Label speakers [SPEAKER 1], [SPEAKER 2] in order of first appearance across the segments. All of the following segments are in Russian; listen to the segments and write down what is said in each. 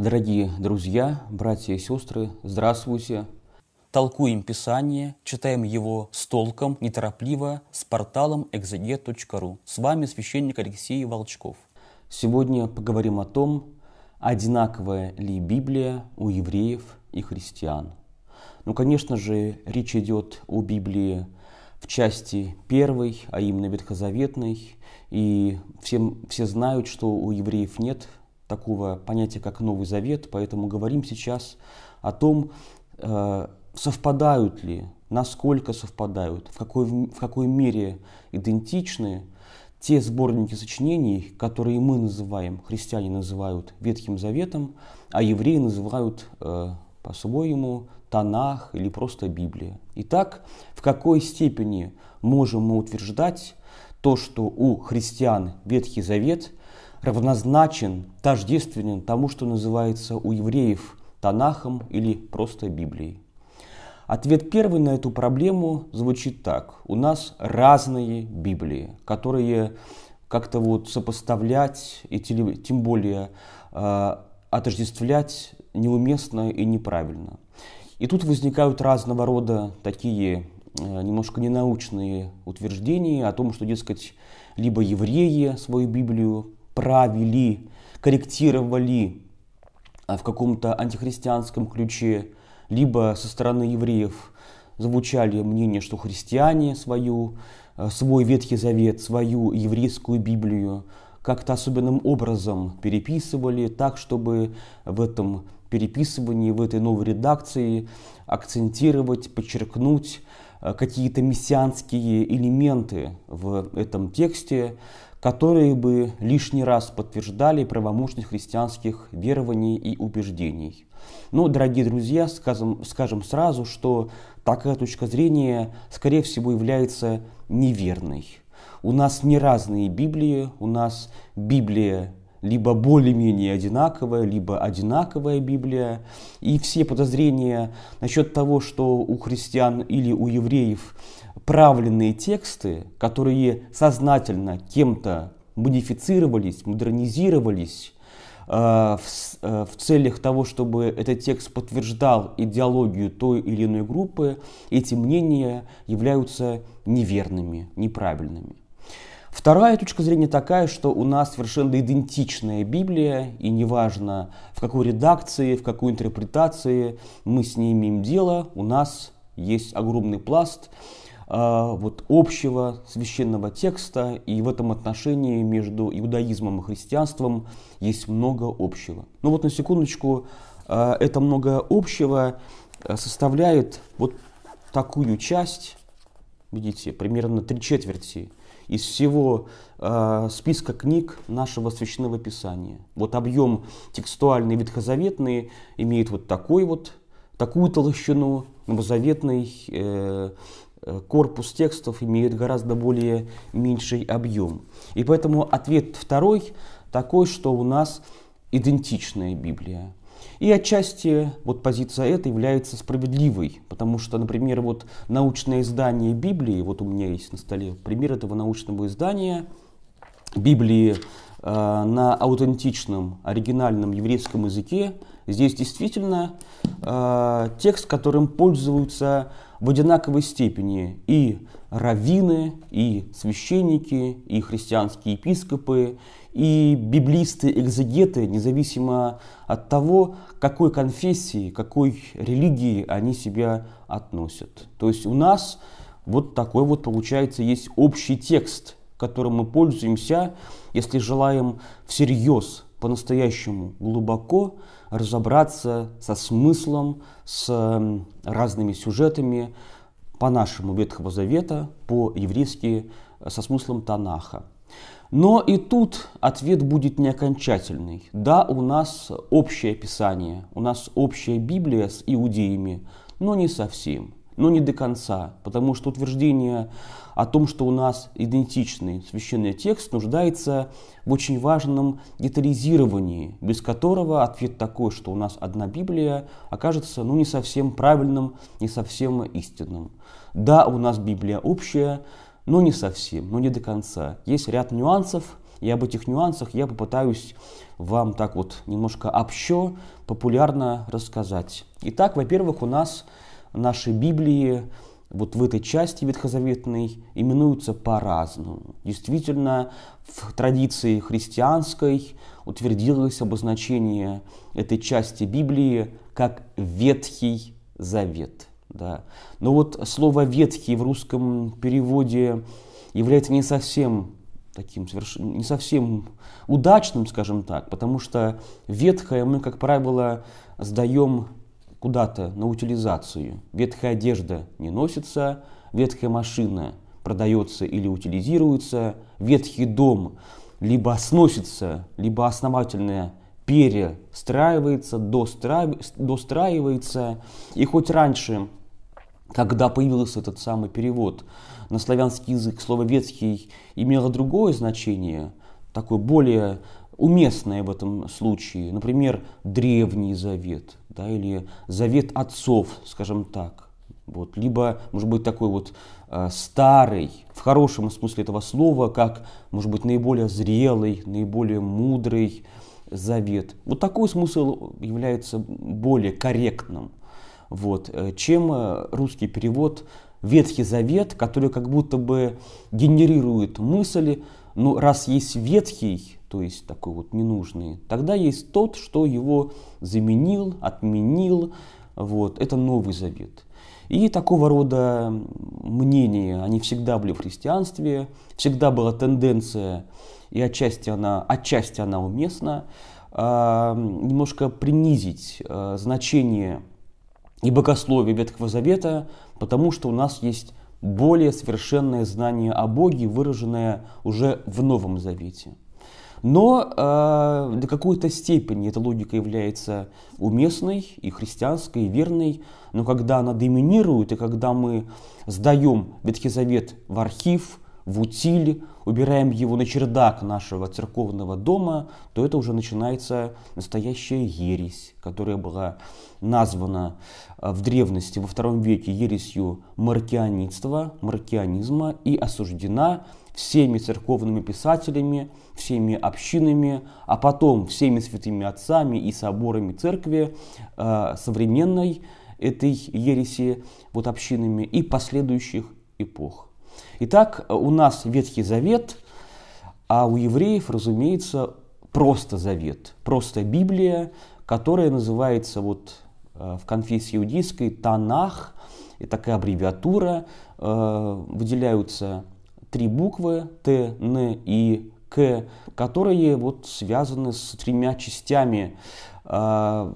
[SPEAKER 1] Дорогие друзья, братья и сестры, здравствуйте! Толкуем Писание, читаем его с толком, неторопливо, с порталом exeget.ru. С вами священник Алексей Волчков. Сегодня поговорим о том, одинаковая ли Библия у евреев и христиан. Ну, конечно же, речь идет о Библии в части первой, а именно ветхозаветной. И всем, все знают, что у евреев нет такого понятия, как Новый Завет, поэтому говорим сейчас о том, э, совпадают ли, насколько совпадают, в какой, в какой мере идентичны те сборники сочинений, которые мы называем, христиане называют Ветхим Заветом, а евреи называют э, по-своему Танах или просто Библия. Итак, в какой степени можем мы утверждать то, что у христиан Ветхий Завет – равнозначен, тождественен тому, что называется у евреев Танахом или просто Библией. Ответ первый на эту проблему звучит так. У нас разные Библии, которые как-то вот сопоставлять и тем более э, отождествлять неуместно и неправильно. И тут возникают разного рода такие э, немножко ненаучные утверждения о том, что, дескать, либо евреи свою Библию правили, корректировали а, в каком-то антихристианском ключе, либо со стороны евреев звучали мнения, что христиане свою, а, свой Ветхий Завет, свою еврейскую Библию как-то особенным образом переписывали, так, чтобы в этом переписывании, в этой новой редакции акцентировать, подчеркнуть а, какие-то мессианские элементы в этом тексте, которые бы лишний раз подтверждали правомощность христианских верований и убеждений. Но, дорогие друзья, скажем, скажем сразу, что такая точка зрения, скорее всего, является неверной. У нас не разные Библии, у нас Библия либо более-менее одинаковая, либо одинаковая Библия. И все подозрения насчет того, что у христиан или у евреев правленные тексты, которые сознательно кем-то модифицировались, модернизировались э, э, в целях того, чтобы этот текст подтверждал идеологию той или иной группы, эти мнения являются неверными, неправильными. Вторая точка зрения такая, что у нас совершенно идентичная Библия, и неважно, в какой редакции, в какой интерпретации мы с ней имеем дело, у нас есть огромный пласт э, вот общего священного текста, и в этом отношении между иудаизмом и христианством есть много общего. Ну вот на секундочку, э, это много общего а, составляет вот такую часть, видите, примерно три четверти из всего э, списка книг нашего священного писания. Вот объем текстуальный ветхозаветный имеет вот такой вот, такую толщину, новозаветный э, э корпус текстов имеет гораздо более меньший объем. И поэтому ответ второй такой, что у нас идентичная Библия. И отчасти вот позиция эта является справедливой, потому что, например, вот научное издание Библии, вот у меня есть на столе пример этого научного издания Библии Э, на аутентичном, оригинальном еврейском языке. Здесь действительно э, текст, которым пользуются в одинаковой степени и раввины, и священники, и христианские епископы, и библисты-экзегеты, независимо от того, какой конфессии, какой религии они себя относят. То есть у нас вот такой вот, получается, есть общий текст – которым мы пользуемся, если желаем всерьез, по-настоящему глубоко разобраться со смыслом, с разными сюжетами по нашему Ветхого Завета, по-еврейски, э, со смыслом Танаха. Но и тут ответ будет не окончательный. Да, у нас общее Писание, у нас общая Библия с иудеями, но не совсем но не до конца, потому что утверждение о том, что у нас идентичный священный текст, нуждается в очень важном детализировании, без которого ответ такой, что у нас одна Библия, окажется ну, не совсем правильным, не совсем истинным. Да, у нас Библия общая, но не совсем, но не до конца. Есть ряд нюансов, и об этих нюансах я попытаюсь вам так вот немножко общо, популярно рассказать. Итак, во-первых, у нас нашей Библии вот в этой части ветхозаветной именуются по-разному. Действительно, в традиции христианской утвердилось обозначение этой части Библии как Ветхий Завет. Да. Но вот слово «ветхий» в русском переводе является не совсем таким соверш... не совсем удачным, скажем так, потому что ветхое мы, как правило, сдаем куда-то на утилизацию. Ветхая одежда не носится, ветхая машина продается или утилизируется, ветхий дом либо сносится, либо основательно перестраивается, достраивается. И хоть раньше, когда появился этот самый перевод на славянский язык, слово «ветхий» имело другое значение, такое более уместное в этом случае, например, Древний Завет, да, или Завет Отцов, скажем так, вот, либо, может быть, такой вот а, старый, в хорошем смысле этого слова, как, может быть, наиболее зрелый, наиболее мудрый завет. Вот такой смысл является более корректным, вот, э, чем э, русский перевод Ветхий Завет, который как будто бы генерирует мысли, но «Ну, раз есть Ветхий, то есть такой вот ненужный. Тогда есть тот, что его заменил, отменил, вот, это Новый Завет. И такого рода мнения, они всегда были в христианстве, всегда была тенденция, и отчасти она, отчасти она уместна, а, немножко принизить а, значение и богословие Ветхого Завета, потому что у нас есть более совершенное знание о Боге, выраженное уже в Новом Завете. Но э, до какой-то степени эта логика является уместной и христианской, и верной, но когда она доминирует, и когда мы сдаем Ветхий Завет в архив, в утиль, убираем его на чердак нашего церковного дома, то это уже начинается настоящая ересь, которая была названа э, в древности во втором веке ересью маркианитства, маркианизма и осуждена всеми церковными писателями, всеми общинами, а потом всеми святыми отцами и соборами церкви э, современной этой ереси, вот общинами и последующих эпох. Итак, у нас Ветхий Завет, а у евреев, разумеется, просто Завет, просто Библия, которая называется вот э, в конфессии иудейской Танах, и такая аббревиатура, э, выделяются три буквы Т, Н и К, которые вот связаны с тремя частями э,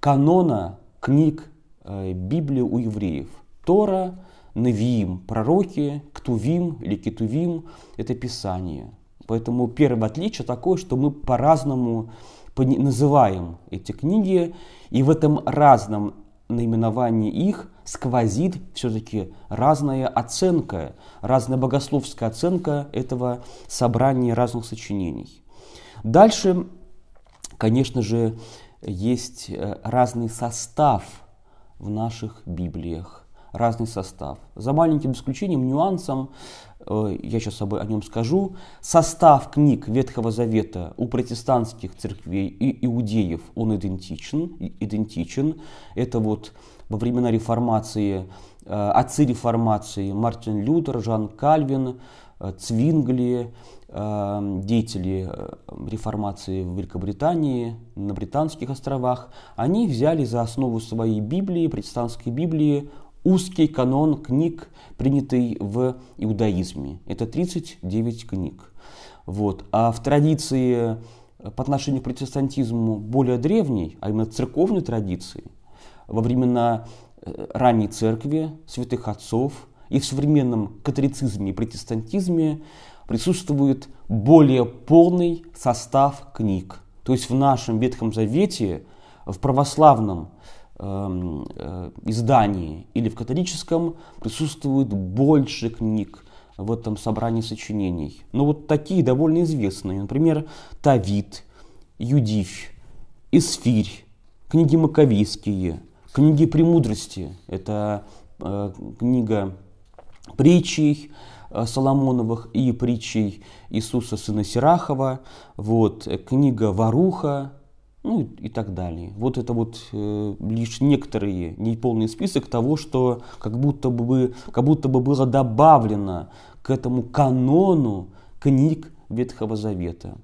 [SPEAKER 1] канона книг э, Библии у евреев. Тора, Навиим, пророки, Ктувим или Кетувим – это Писание. Поэтому первое отличие такое, что мы по-разному называем эти книги, и в этом разном наименовании их – сквозит все-таки разная оценка, разная богословская оценка этого собрания разных сочинений. Дальше, конечно же, есть э, разный состав в наших Библиях. Разный состав. За маленьким исключением, нюансом, э, я сейчас о нем скажу, состав книг Ветхого Завета у протестантских церквей и иудеев, он идентичен. идентичен. Это вот во времена реформации, э, отцы реформации Мартин Лютер, Жан Кальвин, э, Цвингли, э, деятели реформации в Великобритании, на Британских островах, они взяли за основу своей Библии, протестантской Библии, узкий канон книг, принятый в иудаизме. Это 39 книг. Вот. А в традиции по отношению к протестантизму более древней, а именно церковной традиции – во времена э, ранней церкви, святых отцов и в современном католицизме и протестантизме присутствует более полный состав книг. То есть в нашем Ветхом Завете, в православном э, э, издании или в католическом присутствует больше книг в этом собрании сочинений. Но вот такие довольно известные, например, Тавит, Юдифь, Исфирь, книги Маковейские – книги премудрости, это э, книга притчей э, Соломоновых и притчей Иисуса сына Сирахова, вот, э, книга Варуха, ну и, и так далее. Вот это вот э, лишь некоторые, неполный список того, что как будто бы, как будто бы было добавлено к этому канону книг Ветхого Завета.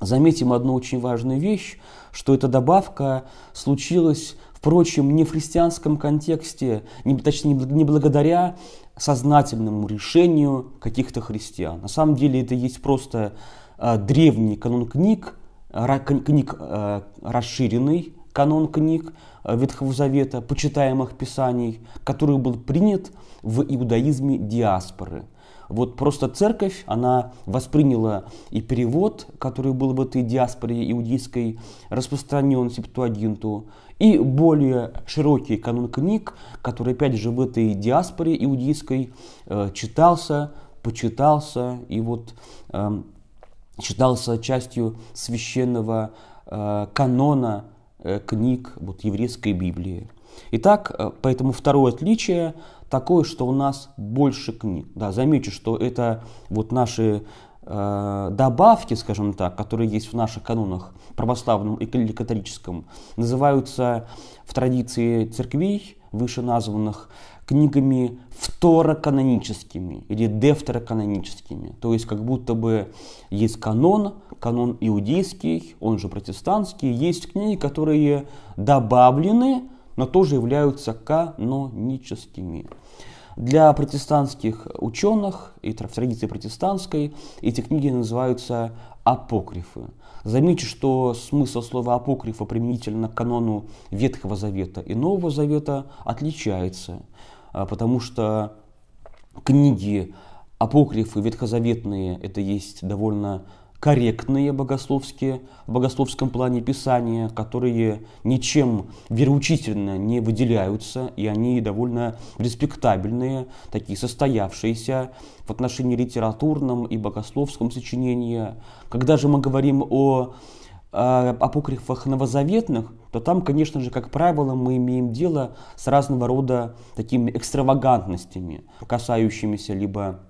[SPEAKER 1] Заметим одну очень важную вещь, что эта добавка случилась Впрочем, не в христианском контексте, не, точнее, не благодаря сознательному решению каких-то христиан. На самом деле это есть просто э, древний канон книг, ра, книг э, расширенный канон книг э, Ветхого Завета, почитаемых писаний, который был принят в иудаизме диаспоры. Вот просто церковь, она восприняла и перевод, который был в этой диаспоре иудейской, распространен септуагинту, и более широкий канон книг, который, опять же, в этой диаспоре иудейской э, читался, почитался и вот э, считался частью священного э, канона э, книг вот, еврейской Библии. Итак, э, поэтому второе отличие такое, что у нас больше книг. Да, замечу, что это вот наши Э, добавки, скажем так, которые есть в наших канонах православном и католическом, называются в традиции церквей, выше названных, книгами второканоническими или девтороканоническими. То есть как будто бы есть канон, канон иудейский, он же протестантский, есть книги, которые добавлены, но тоже являются каноническими. Для протестантских ученых и в традиции протестантской эти книги называются апокрифы. Замечу, что смысл слова апокрифа применительно к канону Ветхого Завета и Нового Завета отличается, а, потому что книги апокрифы ветхозаветные – это есть довольно корректные богословские, в богословском плане писания, которые ничем вероучительно не выделяются, и они довольно респектабельные, такие состоявшиеся в отношении литературном и богословском сочинения. Когда же мы говорим о апокрифах новозаветных, то там, конечно же, как правило, мы имеем дело с разного рода такими экстравагантностями, касающимися либо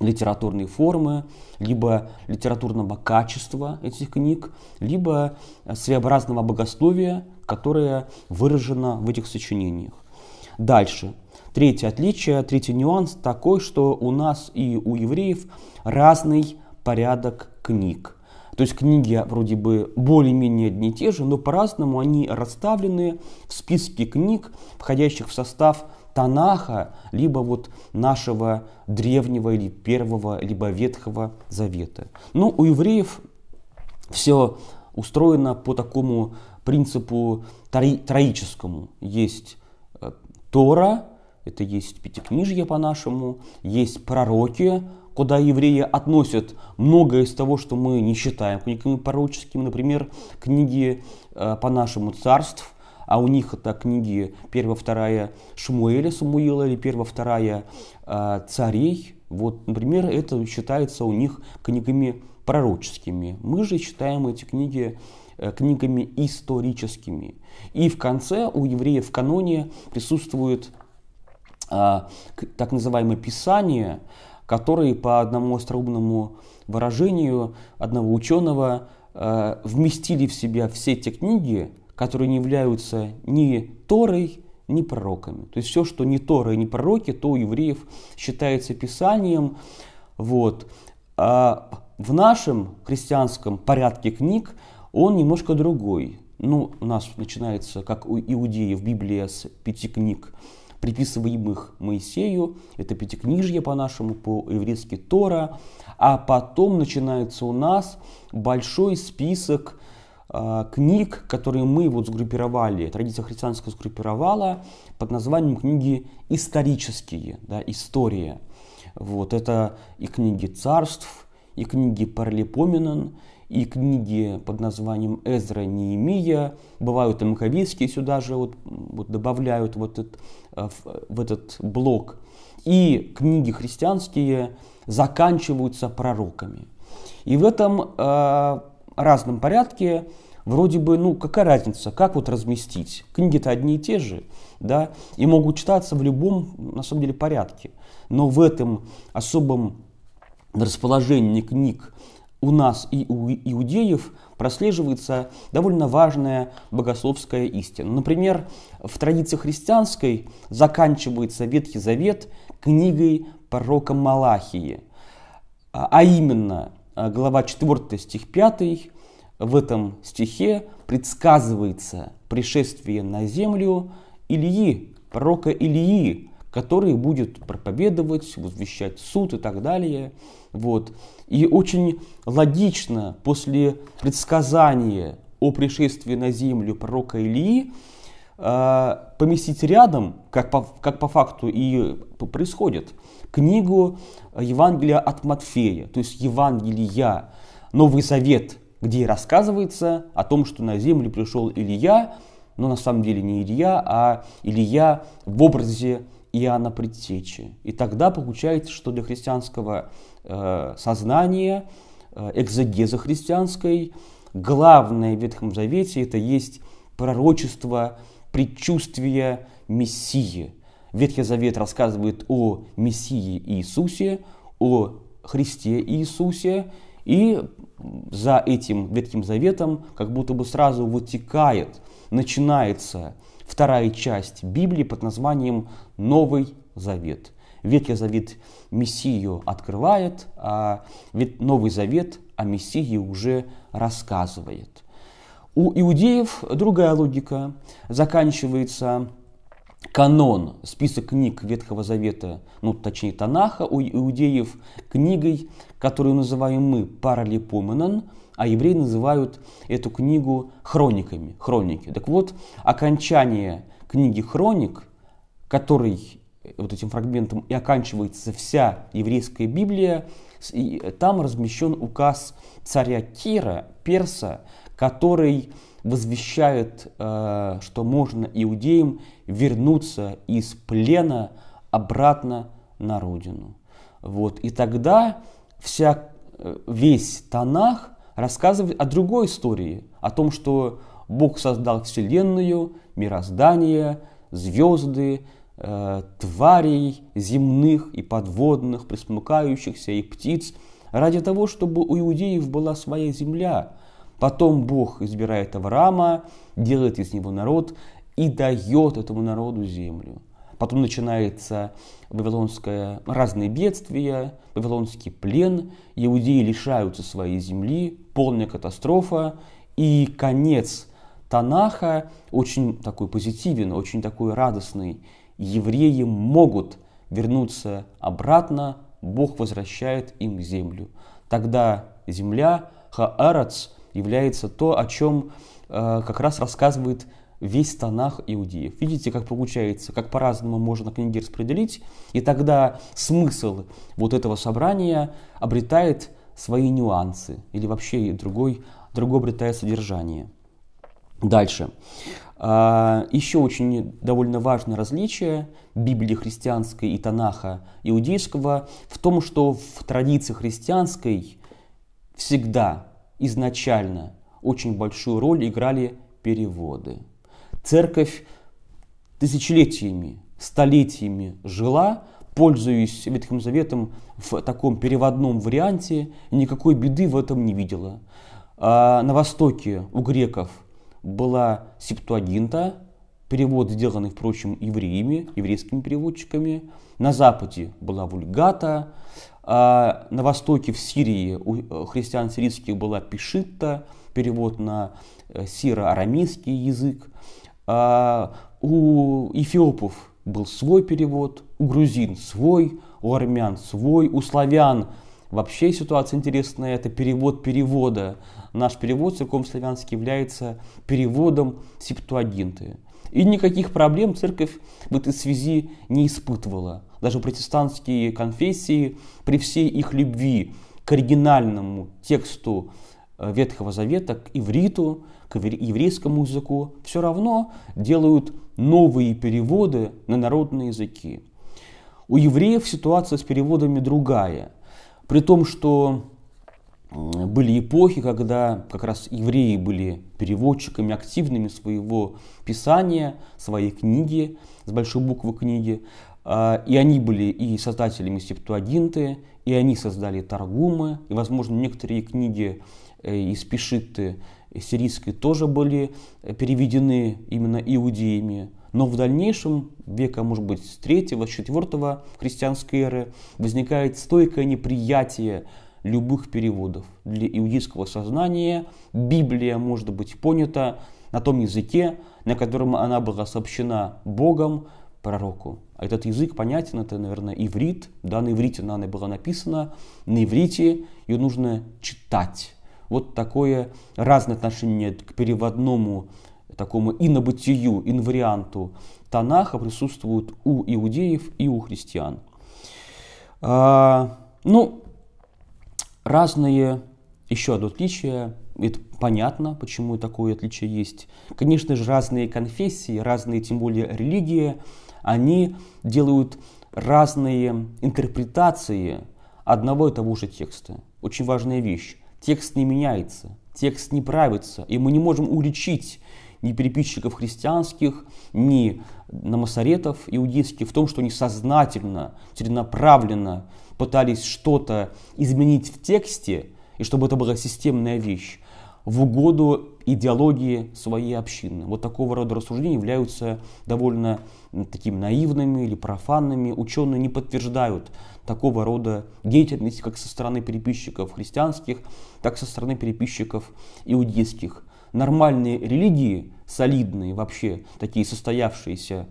[SPEAKER 1] литературные формы, либо литературного качества этих книг, либо э, своеобразного богословия, которое выражено в этих сочинениях. Дальше. Третье отличие, третий нюанс такой, что у нас и у евреев разный порядок книг. То есть книги вроде бы более-менее одни и те же, но по-разному они расставлены в списке книг, входящих в состав Танаха, либо вот нашего древнего или первого, либо Ветхого Завета. Но ну, у евреев все устроено по такому принципу троическому. Есть э, Тора, это есть Пятикнижье по-нашему, есть пророки, куда евреи относят многое из того, что мы не считаем книгами пророческими, например, книги э, по нашему царств, а у них это книги 1-2 Шмуэля, Самуила или 1-2 э, Царей. Вот, например, это считается у них книгами пророческими. Мы же считаем эти книги э, книгами историческими. И в конце у евреев в каноне присутствует а, так называемое писание, которое по одному остроумному выражению одного ученого а, вместили в себя все те книги, которые не являются ни Торой, ни пророками. То есть все, что не Тора и не пророки, то у евреев считается Писанием. Вот. А в нашем христианском порядке книг он немножко другой. Ну, у нас начинается, как у иудеев, Библия с пяти книг, приписываемых Моисею. Это пятикнижье по-нашему, по-еврейски Тора. А потом начинается у нас большой список Э, книг, которые мы вот сгруппировали, традиция христианская сгруппировала под названием книги исторические, да, история. Вот это и книги царств, и книги парлипоменон, и книги под названием Эзра Неемия, бывают и Маковейские сюда же вот, вот добавляют вот этот, э, в этот блок. И книги христианские заканчиваются пророками. И в этом э, разном порядке, вроде бы, ну, какая разница, как вот разместить? Книги-то одни и те же, да, и могут читаться в любом, на самом деле, порядке. Но в этом особом расположении книг у нас и у иудеев прослеживается довольно важная богословская истина. Например, в традиции христианской заканчивается Ветхий Завет книгой пророка Малахии, а именно – Э, глава 4, стих 5, в этом стихе предсказывается пришествие на землю Ильи, пророка Ильи, который будет проповедовать, возвещать суд и так далее. Вот. И очень логично после предсказания о пришествии на землю пророка Илии Э, поместить рядом, как по, как по факту и происходит, книгу Евангелия от Матфея, то есть Евангелия, Новый Завет, где рассказывается о том, что на землю пришел Илья, но на самом деле не Илья, а Илья в образе Иоанна Предтечи. И тогда получается, что для христианского э, сознания, э, экзогеза христианской, главное в Ветхом Завете это есть пророчество предчувствие Мессии. Ветхий Завет рассказывает о Мессии Иисусе, о Христе Иисусе, и за этим Ветхим Заветом как будто бы сразу вытекает, начинается вторая часть Библии под названием Новый Завет. Ветхий Завет Мессию открывает, а Новый Завет о Мессии уже рассказывает. У иудеев другая логика. Заканчивается канон, список книг Ветхого Завета, ну точнее Танаха, у иудеев книгой, которую называем мы Паралипоменон, а евреи называют эту книгу хрониками, хроники. Так вот, окончание книги хроник, который вот этим фрагментом и оканчивается вся еврейская Библия, и там размещен указ царя Кира, перса, который возвещает, э, что можно иудеям вернуться из плена обратно на родину. Вот. И тогда вся, э, весь Танах рассказывает о другой истории, о том, что Бог создал Вселенную, мироздание, звезды, э, тварей земных и подводных, пресмыкающихся и птиц, ради того, чтобы у иудеев была своя земля, Потом Бог избирает Авраама, делает из него народ и дает этому народу землю. Потом начинается вавилонское разные бедствия, вавилонский плен, иудеи лишаются своей земли, полная катастрофа и конец Танаха очень такой позитивен, очень такой радостный. Евреи могут вернуться обратно, Бог возвращает им землю. Тогда земля, Хаарац, является то, о чем э, как раз рассказывает весь Танах иудеев. Видите, как получается, как по-разному можно книги распределить, и тогда смысл вот этого собрания обретает свои нюансы или вообще другой, другое обретает содержание. Дальше. А, Еще очень довольно важное различие Библии христианской и Танаха иудейского в том, что в традиции христианской всегда изначально очень большую роль играли переводы. Церковь тысячелетиями, столетиями жила, пользуясь Ветхим Заветом в таком переводном варианте, никакой беды в этом не видела. А на востоке у греков была Септуагинта, Перевод, сделанный, впрочем, евреями, еврейскими переводчиками. На Западе была вульгата, а на востоке в Сирии у э, христиан сирийских была пишитта, перевод на э, сиро-арамейский язык. А у эфиопов был свой перевод, у грузин свой, у армян свой, у славян вообще ситуация интересная, это перевод перевода. Наш перевод славянский является переводом септуагинты. И никаких проблем церковь в этой связи не испытывала. Даже протестантские конфессии при всей их любви к оригинальному тексту э, Ветхого Завета, к ивриту, к еврейскому языку, все равно делают новые переводы на народные языки. У евреев ситуация с переводами другая. При том, что Э, были эпохи, когда как раз евреи были переводчиками активными своего писания, своей книги, с большой буквы книги. А, и они были и создателями септуагинты, и они создали торгумы, и, возможно, некоторые книги э, из Пешитты э, сирийской тоже были переведены именно иудеями. Но в дальнейшем, века, может быть, с 3-4 христианской эры, возникает стойкое неприятие любых переводов. Для иудейского сознания Библия может быть понята на том языке, на котором она была сообщена Богом, пророку. А этот язык понятен, это, наверное, иврит. Да, на иврите она была написана, на иврите ее нужно читать. Вот такое разное отношение к переводному такому инобытию, инварианту Танаха присутствует у иудеев и у христиан. А, ну, Разные еще одно отличие, это понятно, почему такое отличие есть. Конечно же, разные конфессии, разные, тем более, религии, они делают разные интерпретации одного и того же текста. Очень важная вещь. Текст не меняется, текст не правится, и мы не можем уличить ни переписчиков христианских, ни намасаретов иудейских в том, что они сознательно, целенаправленно пытались что-то изменить в тексте, и чтобы это была системная вещь, в угоду идеологии своей общины. Вот такого рода рассуждения являются довольно такими наивными или профанными. Ученые не подтверждают такого рода деятельности как со стороны переписчиков христианских, так и со стороны переписчиков иудейских. Нормальные религии, солидные вообще, такие состоявшиеся,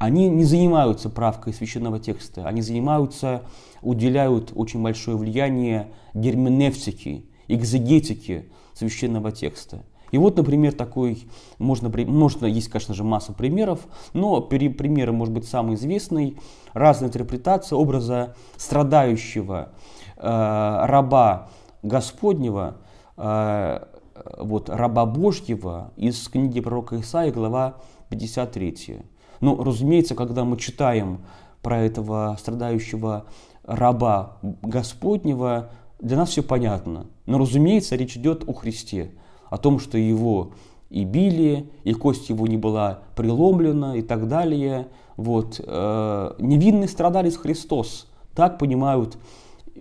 [SPEAKER 1] они не занимаются правкой священного текста, они занимаются, уделяют очень большое влияние герменевтике, экзегетике священного текста. И вот, например, такой, можно, можно есть, конечно же, масса примеров, но примеры, может быть, самый известный, разная интерпретация образа страдающего э, раба Господнего, э, вот, раба Божьего из книги пророка Исаия, глава 53. Но, ну, разумеется, когда мы читаем про этого страдающего раба Господнего, для нас все понятно. Но, разумеется, речь идет о Христе, о том, что его и били, и кость его не была преломлена и так далее. Вот. Э, Невинный страдалец Христос. Так понимают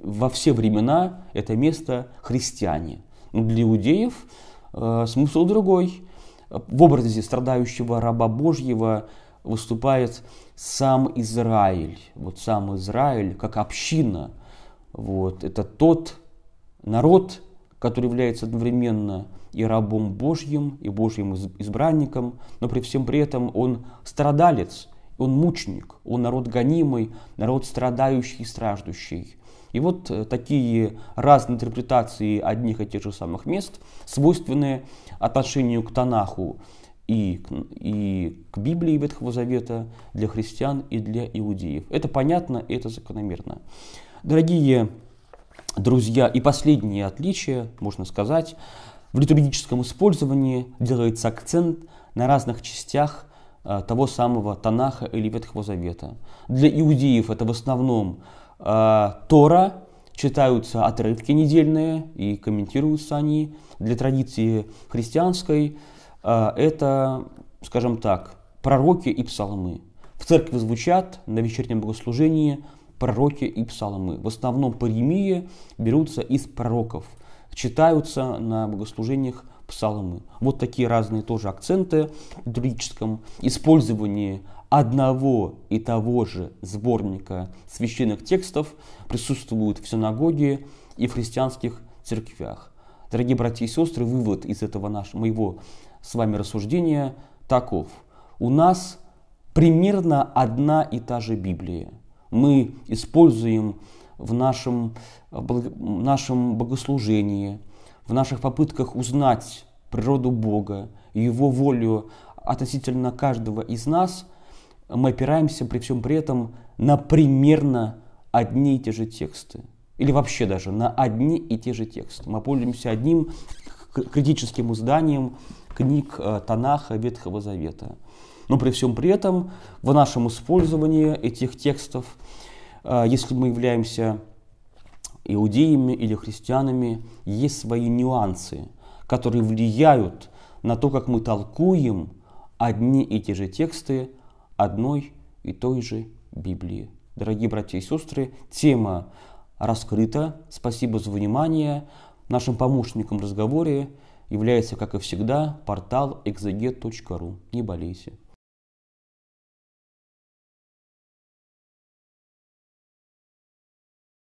[SPEAKER 1] во все времена это место христиане. Но для иудеев э, смысл другой. В образе страдающего раба Божьего выступает сам Израиль. Вот сам Израиль как община. Вот, это тот народ, который является одновременно и рабом Божьим, и Божьим избранником, но при всем при этом он страдалец, он мученик, он народ гонимый, народ страдающий и страждущий. И вот э, такие разные интерпретации одних и тех же самых мест, свойственные отношению к Танаху, и, и к Библии Ветхого Завета, для христиан и для иудеев. Это понятно, это закономерно. Дорогие друзья, и последнее отличие, можно сказать, в литургическом использовании делается акцент на разных частях э, того самого Танаха или Ветхого Завета. Для иудеев это в основном э, Тора, читаются отрывки недельные и комментируются они. Для традиции христианской а, это, скажем так, пророки и псалмы. В церкви звучат на вечернем богослужении пророки и псалмы. В основном паремии берутся из пророков. Читаются на богослужениях псалмы. Вот такие разные тоже акценты в лирическом использовании одного и того же сборника священных текстов присутствуют в синагоге и в христианских церквях. Дорогие братья и сестры, вывод из этого нашего, моего с вами рассуждение таков. У нас примерно одна и та же Библия. Мы используем в нашем, э, в нашем богослужении, в наших попытках узнать природу Бога, Его волю относительно каждого из нас, мы опираемся при всем при этом на примерно одни и те же тексты. Или вообще даже на одни и те же тексты. Мы пользуемся одним критическим изданием, книг э, Танаха Ветхого Завета. Но при всем при этом в нашем использовании этих текстов, э, если мы являемся иудеями или христианами, есть свои нюансы, которые влияют на то, как мы толкуем одни и те же тексты одной и той же Библии. Дорогие братья и сестры, тема раскрыта. Спасибо за внимание. Нашим помощникам в разговоре является, как и всегда, портал exeget.ru. Не болейте.